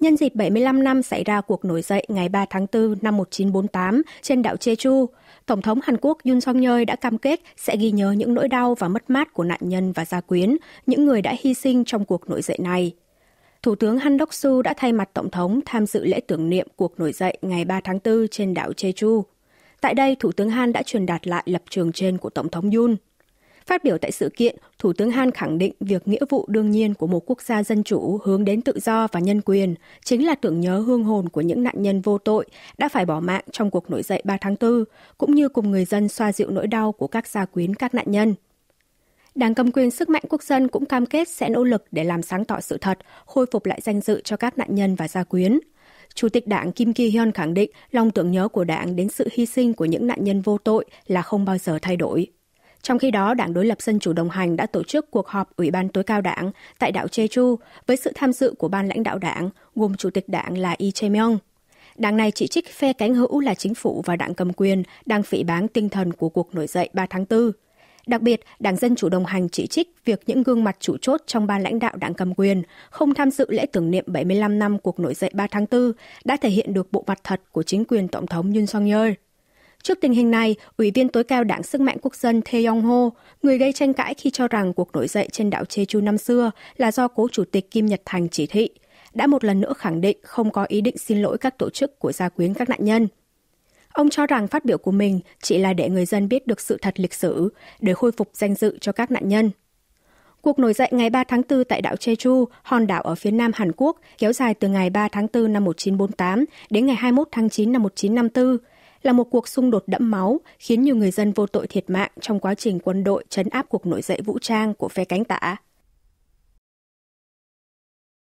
nhân dịp 75 năm xảy ra cuộc nổi dậy ngày 3 tháng 4 năm 1948 trên đảo Jeju, Tổng thống Hàn Quốc Yoon song yeol đã cam kết sẽ ghi nhớ những nỗi đau và mất mát của nạn nhân và gia quyến, những người đã hy sinh trong cuộc nổi dậy này. Thủ tướng Han Đốc Su đã thay mặt Tổng thống tham dự lễ tưởng niệm cuộc nổi dậy ngày 3 tháng 4 trên đảo Jeju. Tại đây, Thủ tướng Han đã truyền đạt lại lập trường trên của Tổng thống Yoon – Phát biểu tại sự kiện, Thủ tướng Han khẳng định việc nghĩa vụ đương nhiên của một quốc gia dân chủ hướng đến tự do và nhân quyền chính là tưởng nhớ hương hồn của những nạn nhân vô tội đã phải bỏ mạng trong cuộc nổi dậy 3 tháng 4, cũng như cùng người dân xoa dịu nỗi đau của các gia quyến các nạn nhân. Đảng cầm quyền sức mạnh quốc dân cũng cam kết sẽ nỗ lực để làm sáng tỏ sự thật, khôi phục lại danh dự cho các nạn nhân và gia quyến. Chủ tịch Đảng Kim Ki Hyun khẳng định lòng tưởng nhớ của Đảng đến sự hy sinh của những nạn nhân vô tội là không bao giờ thay đổi. Trong khi đó, đảng đối lập Dân chủ đồng hành đã tổ chức cuộc họp Ủy ban tối cao đảng tại đảo Jeju với sự tham dự của ban lãnh đạo đảng, gồm chủ tịch đảng là Lee Jae-myung. Đảng này chỉ trích phe cánh hữu là chính phủ và đảng cầm quyền đang phỉ báng tinh thần của cuộc nổi dậy 3 tháng 4. Đặc biệt, Đảng Dân Chủ đồng hành chỉ trích việc những gương mặt chủ chốt trong ban lãnh đạo đảng cầm quyền không tham dự lễ tưởng niệm 75 năm cuộc nổi dậy 3 tháng 4 đã thể hiện được bộ mặt thật của chính quyền Tổng thống Yoon Song-yeol. Trước tình hình này, Ủy viên tối cao Đảng Sức mạnh Quốc dân Thê Yong Ho, người gây tranh cãi khi cho rằng cuộc nổi dậy trên đảo Jeju năm xưa là do cố chủ tịch Kim Nhật Thành chỉ thị, đã một lần nữa khẳng định không có ý định xin lỗi các tổ chức của gia quyến các nạn nhân. Ông cho rằng phát biểu của mình chỉ là để người dân biết được sự thật lịch sử, để khôi phục danh dự cho các nạn nhân. Cuộc nổi dậy ngày 3 tháng 4 tại đảo Jeju, hòn đảo ở phía nam Hàn Quốc, kéo dài từ ngày 3 tháng 4 năm 1948 đến ngày 21 tháng 9 năm 1954, là một cuộc xung đột đẫm máu khiến nhiều người dân vô tội thiệt mạng trong quá trình quân đội chấn áp cuộc nổi dậy vũ trang của phe cánh tả.